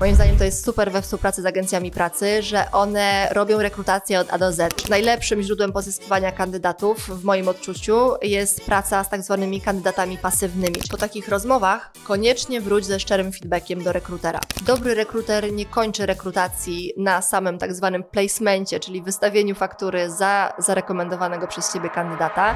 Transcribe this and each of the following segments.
Moim zdaniem to jest super we współpracy z agencjami pracy, że one robią rekrutację od A do Z. Najlepszym źródłem pozyskiwania kandydatów w moim odczuciu jest praca z tak zwanymi kandydatami pasywnymi. Po takich rozmowach koniecznie wróć ze szczerym feedbackiem do rekrutera. Dobry rekruter nie kończy rekrutacji na samym tak zwanym placemencie, czyli wystawieniu faktury za zarekomendowanego przez Ciebie kandydata.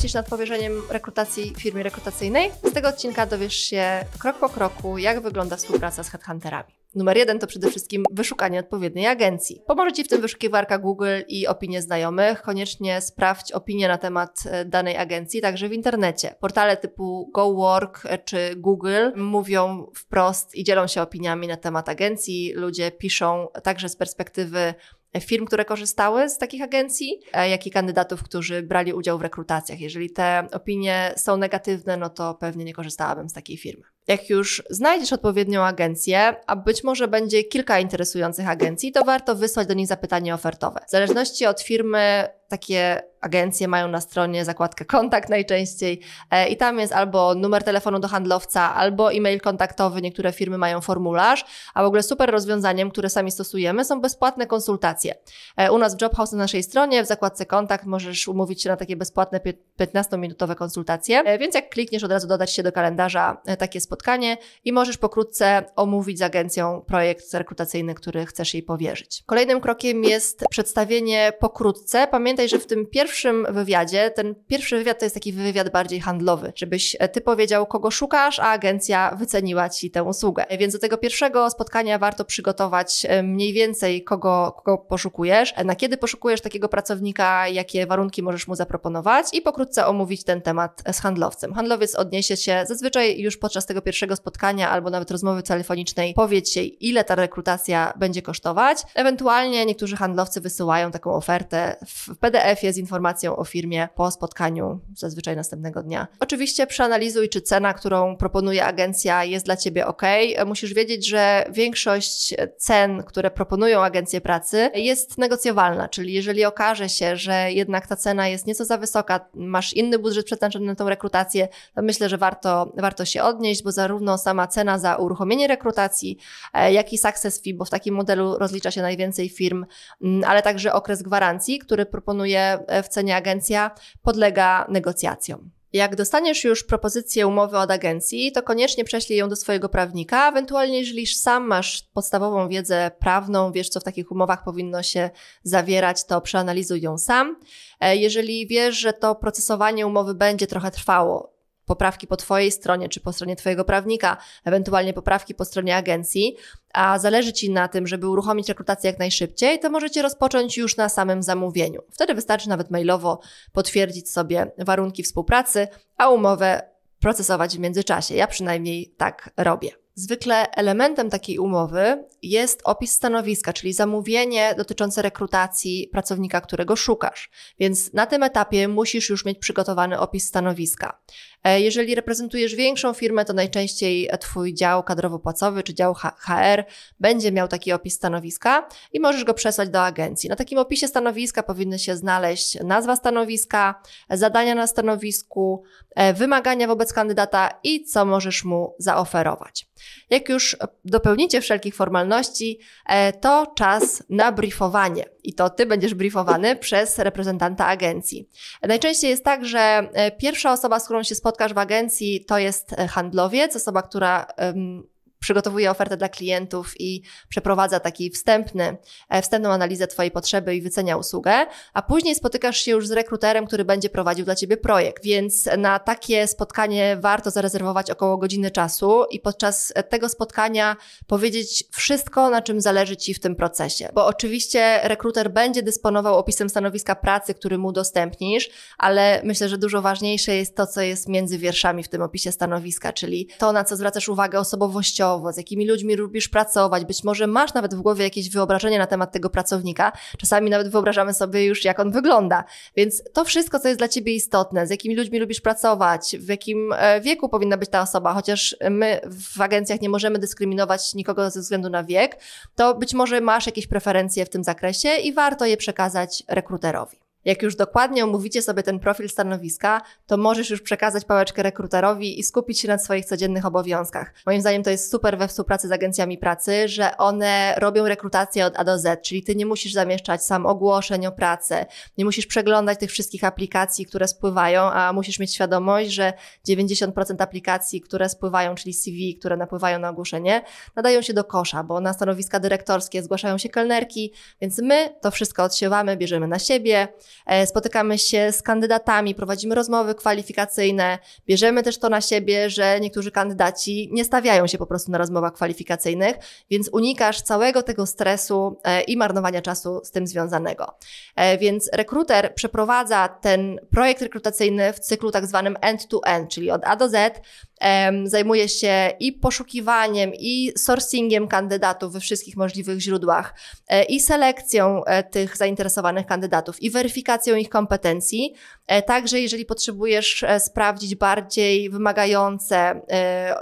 myślisz nad powierzeniem rekrutacji firmie rekrutacyjnej? Z tego odcinka dowiesz się krok po kroku, jak wygląda współpraca z headhunterami. Numer jeden to przede wszystkim wyszukanie odpowiedniej agencji. Pomoże Ci w tym wyszukiwarka Google i opinie znajomych. Koniecznie sprawdź opinie na temat e, danej agencji także w internecie. Portale typu GoWork czy Google mówią wprost i dzielą się opiniami na temat agencji. Ludzie piszą także z perspektywy firm, które korzystały z takich agencji, e, jak i kandydatów, którzy brali udział w rekrutacjach. Jeżeli te opinie są negatywne, no to pewnie nie korzystałabym z takiej firmy. Jak już znajdziesz odpowiednią agencję, a być może będzie kilka interesujących agencji, to warto wysłać do nich zapytanie ofertowe. W zależności od firmy takie agencje mają na stronie zakładkę kontakt najczęściej e, i tam jest albo numer telefonu do handlowca, albo e-mail kontaktowy, niektóre firmy mają formularz, a w ogóle super rozwiązaniem, które sami stosujemy są bezpłatne konsultacje. E, u nas w Jobhouse na naszej stronie w zakładce kontakt możesz umówić się na takie bezpłatne 15-minutowe konsultacje, e, więc jak klikniesz od razu dodać się do kalendarza takie spotkanie spotkanie i możesz pokrótce omówić z agencją projekt rekrutacyjny, który chcesz jej powierzyć. Kolejnym krokiem jest przedstawienie pokrótce. Pamiętaj, że w tym pierwszym wywiadzie, ten pierwszy wywiad to jest taki wywiad bardziej handlowy, żebyś e, ty powiedział, kogo szukasz, a agencja wyceniła ci tę usługę. Więc do tego pierwszego spotkania warto przygotować e, mniej więcej, kogo, kogo poszukujesz, na kiedy poszukujesz takiego pracownika, jakie warunki możesz mu zaproponować i pokrótce omówić ten temat z handlowcem. Handlowiec odniesie się zazwyczaj już podczas tego tego pierwszego spotkania albo nawet rozmowy telefonicznej powiedz jej, ile ta rekrutacja będzie kosztować. Ewentualnie niektórzy handlowcy wysyłają taką ofertę w PDF-ie z informacją o firmie po spotkaniu, zazwyczaj następnego dnia. Oczywiście przeanalizuj, czy cena, którą proponuje agencja jest dla Ciebie ok. Musisz wiedzieć, że większość cen, które proponują agencje pracy jest negocjowalna, czyli jeżeli okaże się, że jednak ta cena jest nieco za wysoka, masz inny budżet przeznaczony na tą rekrutację, to myślę, że warto, warto się odnieść, bo bo zarówno sama cena za uruchomienie rekrutacji, e, jak i success fee, bo w takim modelu rozlicza się najwięcej firm, mm, ale także okres gwarancji, który proponuje e, w cenie agencja, podlega negocjacjom. Jak dostaniesz już propozycję umowy od agencji, to koniecznie prześlij ją do swojego prawnika, ewentualnie jeżeli sam masz podstawową wiedzę prawną, wiesz co w takich umowach powinno się zawierać, to przeanalizuj ją sam. E, jeżeli wiesz, że to procesowanie umowy będzie trochę trwało, poprawki po Twojej stronie czy po stronie Twojego prawnika, ewentualnie poprawki po stronie agencji, a zależy Ci na tym, żeby uruchomić rekrutację jak najszybciej, to możecie rozpocząć już na samym zamówieniu. Wtedy wystarczy nawet mailowo potwierdzić sobie warunki współpracy, a umowę procesować w międzyczasie. Ja przynajmniej tak robię. Zwykle elementem takiej umowy jest opis stanowiska, czyli zamówienie dotyczące rekrutacji pracownika, którego szukasz. Więc na tym etapie musisz już mieć przygotowany opis stanowiska. E, jeżeli reprezentujesz większą firmę, to najczęściej Twój dział kadrowo-płacowy czy dział HR będzie miał taki opis stanowiska i możesz go przesłać do agencji. Na takim opisie stanowiska powinny się znaleźć nazwa stanowiska, zadania na stanowisku, e, wymagania wobec kandydata i co możesz mu zaoferować. Jak już dopełnicie wszelkich formalności, e, to czas na briefowanie. I to ty będziesz briefowany przez reprezentanta agencji. Najczęściej jest tak, że e, pierwsza osoba, z którą się spotkasz w agencji, to jest e, handlowiec, osoba, która przygotowuje ofertę dla klientów i przeprowadza taki wstępny, e, wstępną analizę Twojej potrzeby i wycenia usługę, a później spotykasz się już z rekruterem, który będzie prowadził dla Ciebie projekt. Więc na takie spotkanie warto zarezerwować około godziny czasu i podczas tego spotkania powiedzieć wszystko, na czym zależy Ci w tym procesie. Bo oczywiście rekruter będzie dysponował opisem stanowiska pracy, który mu dostępnisz, ale myślę, że dużo ważniejsze jest to, co jest między wierszami w tym opisie stanowiska, czyli to, na co zwracasz uwagę osobowościowo, zawodowo, z jakimi ludźmi lubisz pracować, być może masz nawet w głowie jakieś wyobrażenie na temat tego pracownika, czasami nawet wyobrażamy sobie już, jak on wygląda. Więc to wszystko, co jest dla ciebie istotne, z jakimi ludźmi lubisz pracować, w jakim e, wieku powinna być ta osoba, chociaż my w agencjach nie możemy dyskryminować nikogo ze względu na wiek, to być może masz jakieś preferencje w tym zakresie i warto je przekazać rekruterowi. Jak już dokładnie omówicie sobie ten profil stanowiska, to możesz już przekazać pałeczkę rekruterowi i skupić się na swoich codziennych obowiązkach. Moim zdaniem to jest super we współpracy z agencjami pracy, że one robią rekrutację od A do Z, czyli ty nie musisz zamieszczać sam ogłoszeń o pracę, nie musisz przeglądać tych wszystkich aplikacji, które spływają, a musisz mieć świadomość, że 90% aplikacji, które spływają, czyli CV, które napływają na ogłoszenie, nadają się do kosza, bo na stanowiska dyrektorskie zgłaszają się kelnerki, więc my to wszystko odsiewamy, bierzemy na siebie. E, spotykamy się z kandydatami, prowadzimy rozmowy kwalifikacyjne, bierzemy też to na siebie, że niektórzy kandydaci nie stawiają się po prostu na rozmowach kwalifikacyjnych, więc unikasz całego tego stresu e, i marnowania czasu z tym związanego. E, więc rekruter przeprowadza ten projekt rekrutacyjny w cyklu tak zwanym end-to-end, czyli od A do Z, zajmuje się i poszukiwaniem, i sourcingiem kandydatów we wszystkich możliwych źródłach, i selekcją tych zainteresowanych kandydatów, i weryfikacją, weryfikacją ich kompetencji. E, także jeżeli potrzebujesz e, sprawdzić bardziej wymagające e,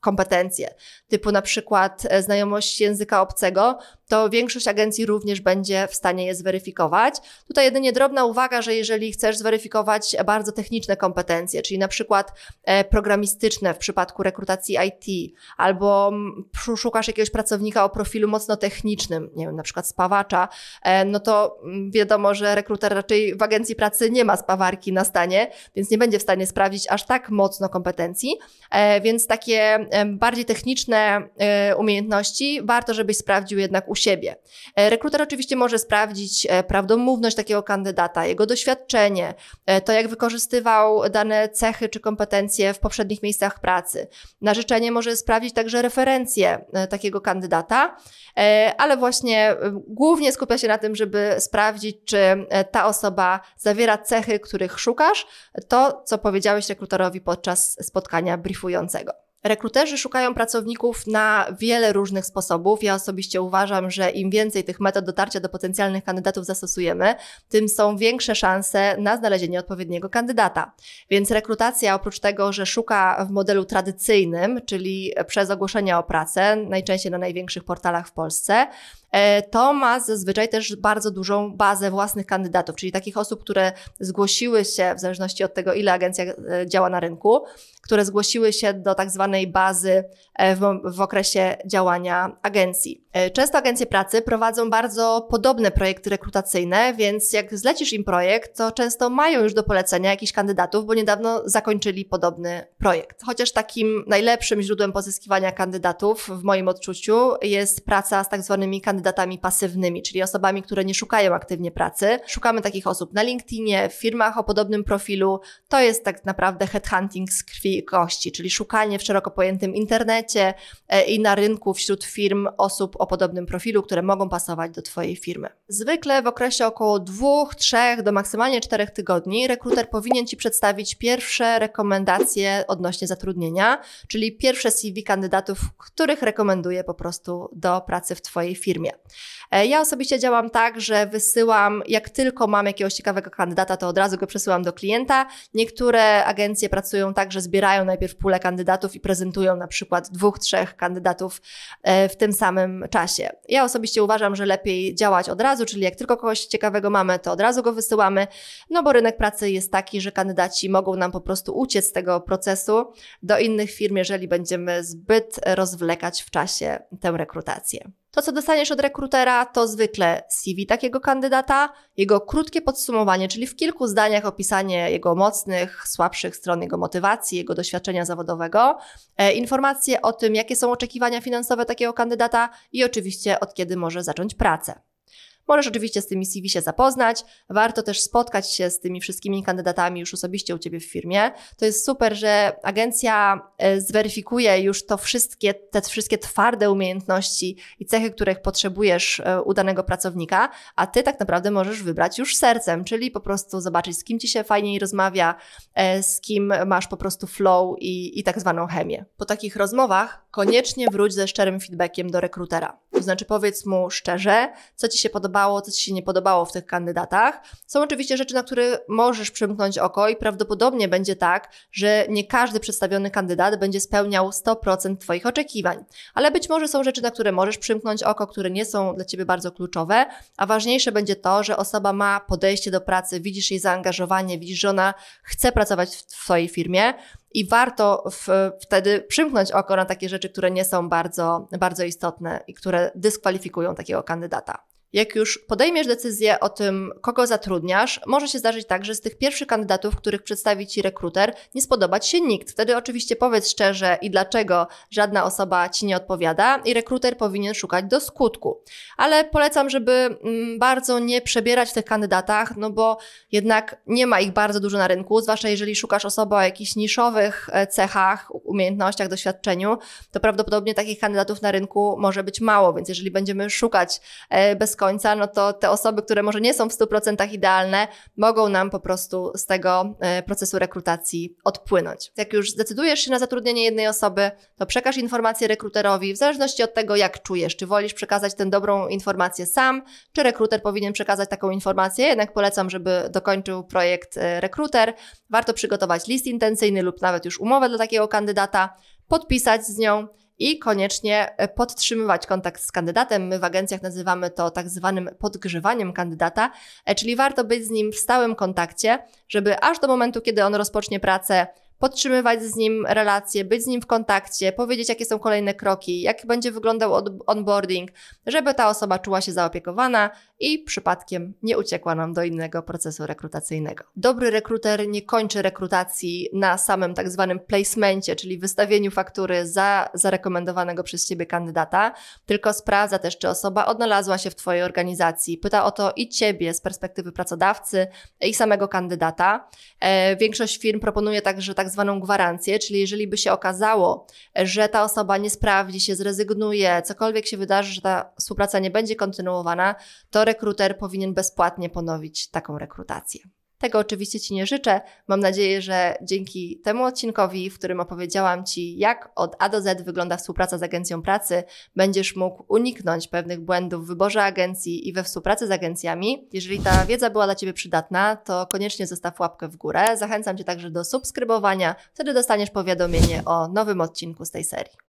kompetencje, typu na przykład znajomość języka obcego, to większość agencji również będzie w stanie je zweryfikować. Tutaj jedynie drobna uwaga, że jeżeli chcesz zweryfikować bardzo techniczne kompetencje, czyli na przykład e, programistyczne w przypadku rekrutacji IT, albo mm, szukasz jakiegoś pracownika o profilu mocno technicznym, nie wiem, na przykład spawacza, e, no to mm, wiadomo, że rekruter raczej w agencji pracy nie ma spawarki na stanie, więc nie będzie w stanie sprawdzić aż tak mocno kompetencji, e, więc takie bardziej techniczne umiejętności warto, żebyś sprawdził jednak u siebie. E, rekruter oczywiście może sprawdzić e, prawdomówność takiego kandydata, jego doświadczenie, e, to jak wykorzystywał dane cechy czy kompetencje w poprzednich miejscach pracy. Na życzenie może sprawdzić także referencje takiego kandydata, ale właśnie głównie skupia się na tym, żeby sprawdzić, czy ta osoba zawiera cechy, których szukasz, to co powiedziałeś rekrutorowi podczas spotkania briefującego. Rekruterzy szukają pracowników na wiele różnych sposobów. Ja osobiście uważam, że im więcej tych metod dotarcia do potencjalnych kandydatów zastosujemy, tym są większe szanse na znalezienie odpowiedniego kandydata. Więc rekrutacja oprócz tego, że szuka w modelu tradycyjnym, czyli przez ogłoszenia o pracę, najczęściej na największych portalach w Polsce, e, to ma zazwyczaj też bardzo dużą bazę własnych kandydatów, czyli takich osób, które zgłosiły się, w zależności od tego, ile agencja e, działa na rynku, które zgłosiły się do tak zwanej bazy e, w, w okresie działania agencji. E, często agencje pracy prowadzą bardzo podobne projekty rekrutacyjne, więc jak zlecisz im projekt, to często mają już do polecenia jakichś kandydatów, bo niedawno zakończyli podobny projekt. Chociaż takim najlepszym źródłem pozyskiwania kandydatów w moim odczuciu jest praca z tak zwanymi kandydatami pasywnymi, czyli osobami, które nie szukają aktywnie pracy. Szukamy takich osób na LinkedInie, w firmach o podobnym profilu. To jest tak naprawdę headhunting z krwi kości, czyli szukanie w szeroko pojętym internecie e, i na rynku wśród firm osób o podobnym profilu, które mogą pasować do Twojej firmy. Zwykle w okresie około dwóch, trzech do maksymalnie czterech tygodni rekruter powinien Ci przedstawić pierwsze rekomendacje odnośnie zatrudnienia, czyli pierwsze CV kandydatów, których rekomenduje po prostu do pracy w Twojej firmie. E, ja osobiście działam tak, że wysyłam, jak tylko mam jakiegoś ciekawego kandydata, to od razu go przesyłam do klienta. Niektóre agencje pracują tak, że zbierają zbierają najpierw pulę kandydatów i prezentują na przykład dwóch, trzech kandydatów e, w tym samym czasie. Ja osobiście uważam, że lepiej działać od razu, czyli jak tylko kogoś ciekawego mamy, to od razu go wysyłamy, no bo rynek pracy jest taki, że kandydaci mogą nam po prostu uciec z tego procesu do innych firm, jeżeli będziemy zbyt rozwlekać w czasie tę rekrutację. To, co dostaniesz od rekrutera, to zwykle CV takiego kandydata, jego krótkie podsumowanie, czyli w kilku zdaniach opisanie jego mocnych, słabszych stron, jego motywacji, jego doświadczenia zawodowego, e, informacje o tym, jakie są oczekiwania finansowe takiego kandydata i oczywiście od kiedy może zacząć pracę. Możesz oczywiście z tymi CV się zapoznać. Warto też spotkać się z tymi wszystkimi kandydatami już osobiście u Ciebie w firmie. To jest super, że agencja e, zweryfikuje już to wszystkie, te wszystkie twarde umiejętności i cechy, których potrzebujesz e, u danego pracownika, a Ty tak naprawdę możesz wybrać już sercem, czyli po prostu zobaczyć, z kim Ci się fajniej rozmawia, e, z kim masz po prostu flow i, i tak zwaną chemię. Po takich rozmowach koniecznie wróć ze szczerym feedbackiem do rekrutera. To znaczy powiedz mu szczerze, co ci się podobało, co ci się nie podobało w tych kandydatach. Są oczywiście rzeczy, na które możesz przymknąć oko i prawdopodobnie będzie tak, że nie każdy przedstawiony kandydat będzie spełniał 100% twoich oczekiwań. Ale być może są rzeczy, na które możesz przymknąć oko, które nie są dla ciebie bardzo kluczowe, a ważniejsze będzie to, że osoba ma podejście do pracy, widzisz jej zaangażowanie, widzisz, że ona chce pracować w twojej firmie i warto w, wtedy przymknąć oko na takie rzeczy, które nie są bardzo, bardzo istotne i które dyskwalifikują takiego kandydata. Jak już podejmiesz decyzję o tym, kogo zatrudniasz, może się zdarzyć tak, że z tych pierwszych kandydatów, których przedstawi ci rekruter, nie spodobać się nikt. Wtedy oczywiście powiedz szczerze i dlaczego żadna osoba ci nie odpowiada i rekruter powinien szukać do skutku. Ale polecam, żeby mm, bardzo nie przebierać w tych kandydatach, no bo jednak nie ma ich bardzo dużo na rynku, zwłaszcza jeżeli szukasz osoby o jakichś niszowych e, cechach, umiejętnościach, doświadczeniu, to prawdopodobnie takich kandydatów na rynku może być mało, więc jeżeli będziemy szukać e, bez końca, no to te osoby, które może nie są w 100% idealne, mogą nam po prostu z tego e, procesu rekrutacji odpłynąć. Jak już zdecydujesz się na zatrudnienie jednej osoby, to przekaż informację rekruterowi w zależności od tego, jak czujesz. Czy wolisz przekazać tę dobrą informację sam, czy rekruter powinien przekazać taką informację? Jednak polecam, żeby dokończył projekt e, rekruter. Warto przygotować list intencyjny lub nawet już umowę dla takiego kandydata, podpisać z nią i koniecznie e, podtrzymywać kontakt z kandydatem. My w agencjach nazywamy to tak zwanym podgrzewaniem kandydata, e, czyli warto być z nim w stałym kontakcie, żeby aż do momentu, kiedy on rozpocznie pracę, podtrzymywać z nim relacje, być z nim w kontakcie, powiedzieć, jakie są kolejne kroki, jak będzie wyglądał onboarding, żeby ta osoba czuła się zaopiekowana i przypadkiem nie uciekła nam do innego procesu rekrutacyjnego. Dobry rekruter nie kończy rekrutacji na samym tak zwanym placemencie, czyli wystawieniu faktury za zarekomendowanego przez Ciebie kandydata, tylko sprawdza też, czy osoba odnalazła się w Twojej organizacji, pyta o to i Ciebie z perspektywy pracodawcy i samego kandydata. E, większość firm proponuje także tak zwaną gwarancję, czyli jeżeli by się okazało, że ta osoba nie sprawdzi się, zrezygnuje, cokolwiek się wydarzy, że ta współpraca nie będzie kontynuowana, to rekruter powinien bezpłatnie ponowić taką rekrutację. Tego oczywiście Ci nie życzę. Mam nadzieję, że dzięki temu odcinkowi, w którym opowiedziałam Ci, jak od A do Z wygląda współpraca z agencją pracy, będziesz mógł uniknąć pewnych błędów w wyborze agencji i we współpracy z agencjami. Jeżeli ta wiedza była dla Ciebie przydatna, to koniecznie zostaw łapkę w górę. Zachęcam Cię także do subskrybowania, wtedy dostaniesz powiadomienie o nowym odcinku z tej serii.